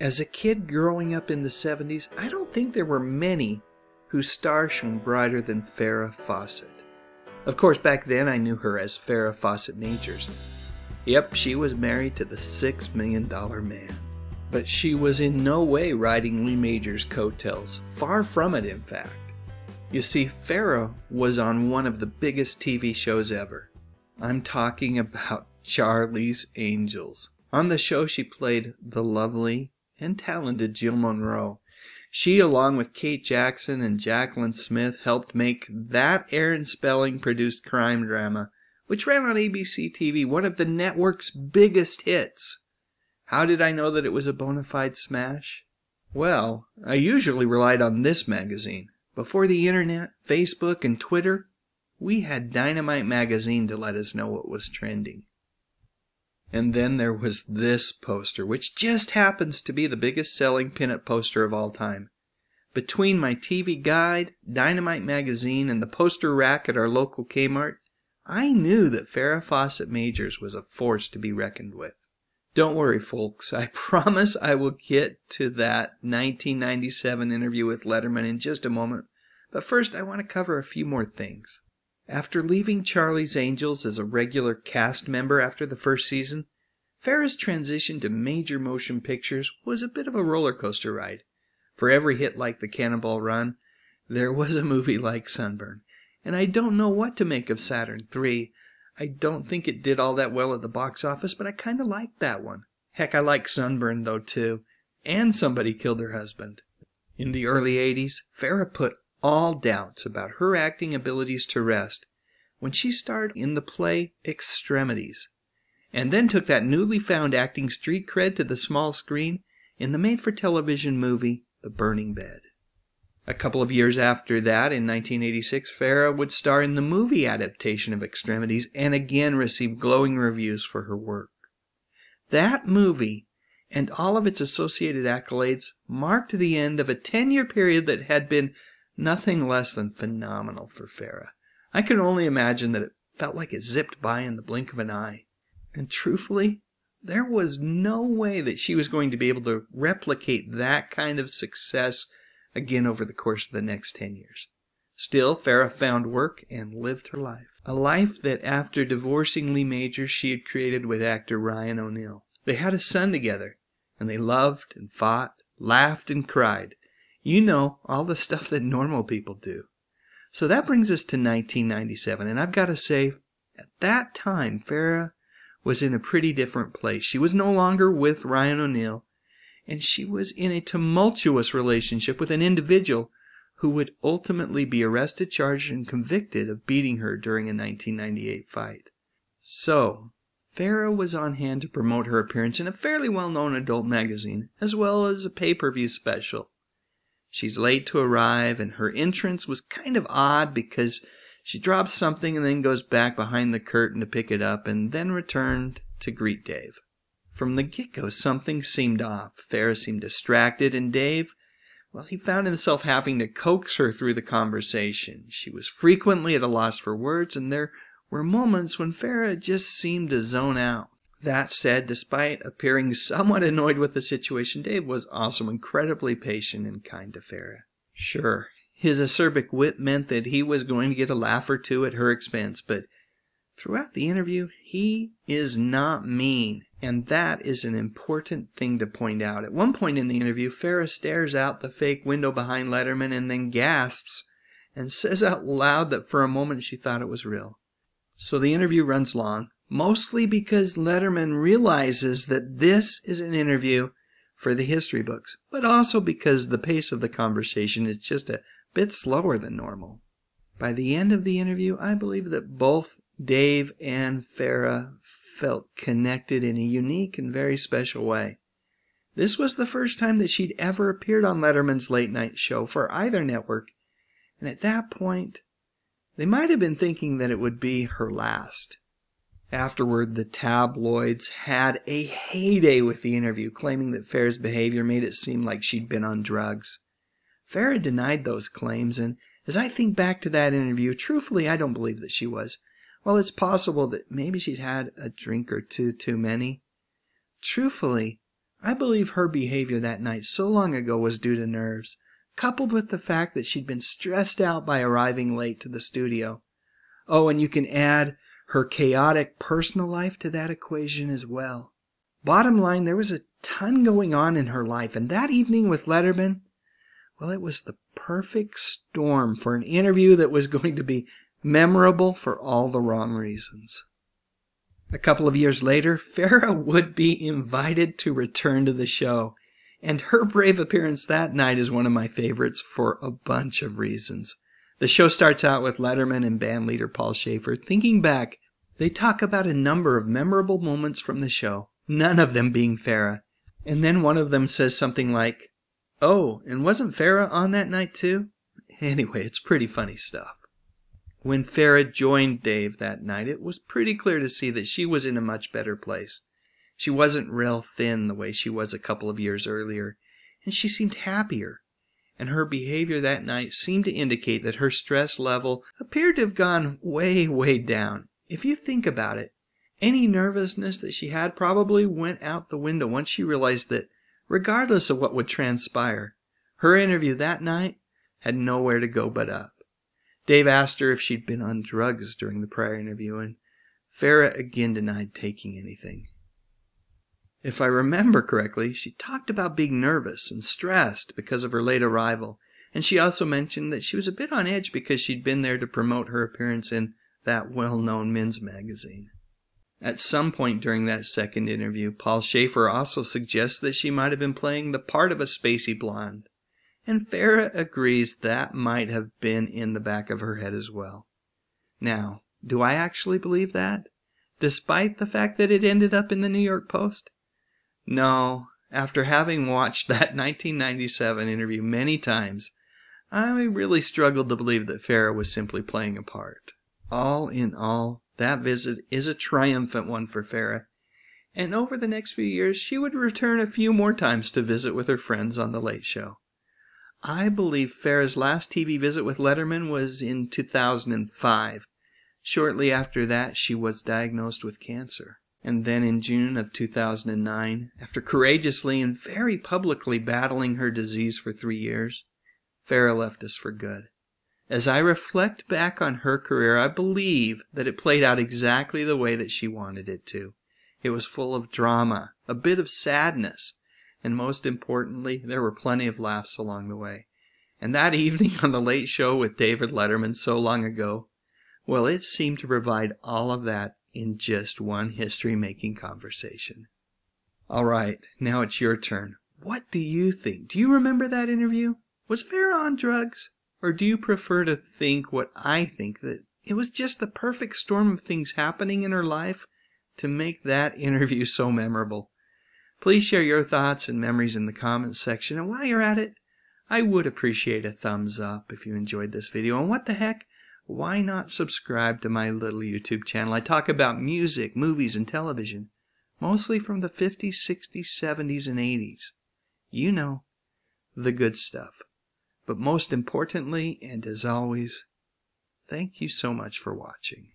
As a kid growing up in the 70s, I don't think there were many whose star shone brighter than Farrah Fawcett. Of course, back then I knew her as Farrah Fawcett Major's. Yep, she was married to the six million dollar man. But she was in no way riding Lee Major's coattails. Far from it, in fact. You see, Farrah was on one of the biggest TV shows ever. I'm talking about Charlie's Angels. On the show, she played the lovely and talented Jill Monroe. She, along with Kate Jackson and Jacqueline Smith, helped make that Aaron Spelling produced crime drama, which ran on ABC TV, one of the network's biggest hits. How did I know that it was a bona fide smash? Well, I usually relied on this magazine. Before the internet, Facebook, and Twitter, we had Dynamite Magazine to let us know what was trending. And then there was this poster, which just happens to be the biggest selling pinup poster of all time. Between my TV guide, Dynamite magazine, and the poster rack at our local Kmart, I knew that Farrah Fawcett Majors was a force to be reckoned with. Don't worry, folks. I promise I will get to that 1997 interview with Letterman in just a moment. But first, I want to cover a few more things. After leaving Charlie's Angels as a regular cast member after the first season, Ferris' transition to major motion pictures was a bit of a roller coaster ride. For every hit like The Cannonball Run, there was a movie like Sunburn. And I don't know what to make of Saturn 3. I don't think it did all that well at the box office, but I kind of liked that one. Heck, I like Sunburn, though, too. And Somebody Killed Her Husband. In the early 80s, Farah put all doubts about her acting abilities to rest when she starred in the play Extremities and then took that newly found acting street cred to the small screen in the made for television movie The Burning Bed. A couple of years after that, in 1986, Farah would star in the movie adaptation of Extremities and again receive glowing reviews for her work. That movie and all of its associated accolades marked the end of a 10 year period that had been nothing less than phenomenal for Farah. I can only imagine that it felt like it zipped by in the blink of an eye. And truthfully, there was no way that she was going to be able to replicate that kind of success again over the course of the next 10 years. Still, Farah found work and lived her life. A life that after divorcing Lee Major she had created with actor Ryan O'Neill. They had a son together, and they loved and fought, laughed and cried. You know, all the stuff that normal people do. So that brings us to 1997, and I've got to say, at that time, Farah was in a pretty different place. She was no longer with Ryan O'Neill, and she was in a tumultuous relationship with an individual who would ultimately be arrested, charged, and convicted of beating her during a 1998 fight. So, Farah was on hand to promote her appearance in a fairly well known adult magazine, as well as a pay per view special. She's late to arrive, and her entrance was kind of odd because she dropped something and then goes back behind the curtain to pick it up and then returned to greet Dave. From the get go, something seemed off. Farah seemed distracted, and Dave, well, he found himself having to coax her through the conversation. She was frequently at a loss for words, and there were moments when Farah just seemed to zone out. That said, despite appearing somewhat annoyed with the situation, Dave was also incredibly patient and kind to Farah. Sure, his acerbic wit meant that he was going to get a laugh or two at her expense, but throughout the interview he is not mean, and that is an important thing to point out. At one point in the interview, Ferris stares out the fake window behind Letterman and then gasps and says out loud that for a moment she thought it was real. So the interview runs long, mostly because Letterman realizes that this is an interview for the history books, but also because the pace of the conversation is just a bit slower than normal. By the end of the interview, I believe that both Dave and Farah felt connected in a unique and very special way. This was the first time that she'd ever appeared on Letterman's late night show for either network, and at that point, they might have been thinking that it would be her last. Afterward, the tabloids had a heyday with the interview, claiming that Farah's behavior made it seem like she'd been on drugs. Farah denied those claims, and as I think back to that interview, truthfully, I don't believe that she was. Well, it's possible that maybe she'd had a drink or two too many. Truthfully, I believe her behavior that night so long ago was due to nerves, coupled with the fact that she'd been stressed out by arriving late to the studio. Oh, and you can add her chaotic personal life to that equation as well. Bottom line, there was a ton going on in her life, and that evening with Letterman, well, it was the perfect storm for an interview that was going to be memorable for all the wrong reasons. A couple of years later, Farah would be invited to return to the show, and her brave appearance that night is one of my favorites for a bunch of reasons. The show starts out with Letterman and bandleader Paul Schaefer thinking back. They talk about a number of memorable moments from the show, none of them being Farah. And then one of them says something like, Oh, and wasn't Farah on that night too? Anyway, it's pretty funny stuff. When Farah joined Dave that night, it was pretty clear to see that she was in a much better place. She wasn't real thin the way she was a couple of years earlier, and she seemed happier. And her behavior that night seemed to indicate that her stress level appeared to have gone way, way down. If you think about it, any nervousness that she had probably went out the window once she realized that regardless of what would transpire. Her interview that night had nowhere to go but up. Dave asked her if she'd been on drugs during the prior interview, and Farah again denied taking anything. If I remember correctly, she talked about being nervous and stressed because of her late arrival, and she also mentioned that she was a bit on edge because she'd been there to promote her appearance in that well known men's magazine. At some point during that second interview, Paul Schaefer also suggests that she might have been playing the part of a spacey blonde, and Farah agrees that might have been in the back of her head as well. Now, do I actually believe that, despite the fact that it ended up in the New York Post? No, after having watched that 1997 interview many times, I really struggled to believe that Farah was simply playing a part. All in all, that visit is a triumphant one for Farah, and over the next few years she would return a few more times to visit with her friends on The Late Show. I believe Farah's last TV visit with Letterman was in 2005. Shortly after that, she was diagnosed with cancer. And then in June of 2009, after courageously and very publicly battling her disease for three years, Farah left us for good. As I reflect back on her career, I believe that it played out exactly the way that she wanted it to. It was full of drama, a bit of sadness, and most importantly, there were plenty of laughs along the way. And that evening on The Late Show with David Letterman so long ago, well, it seemed to provide all of that in just one history making conversation. All right, now it's your turn. What do you think? Do you remember that interview? Was Farah on drugs? Or do you prefer to think what I think that it was just the perfect storm of things happening in her life to make that interview so memorable? Please share your thoughts and memories in the comments section. And while you're at it, I would appreciate a thumbs up if you enjoyed this video. And what the heck? Why not subscribe to my little YouTube channel? I talk about music, movies, and television, mostly from the 50s, 60s, 70s, and 80s. You know, the good stuff. But most importantly, and as always, thank you so much for watching.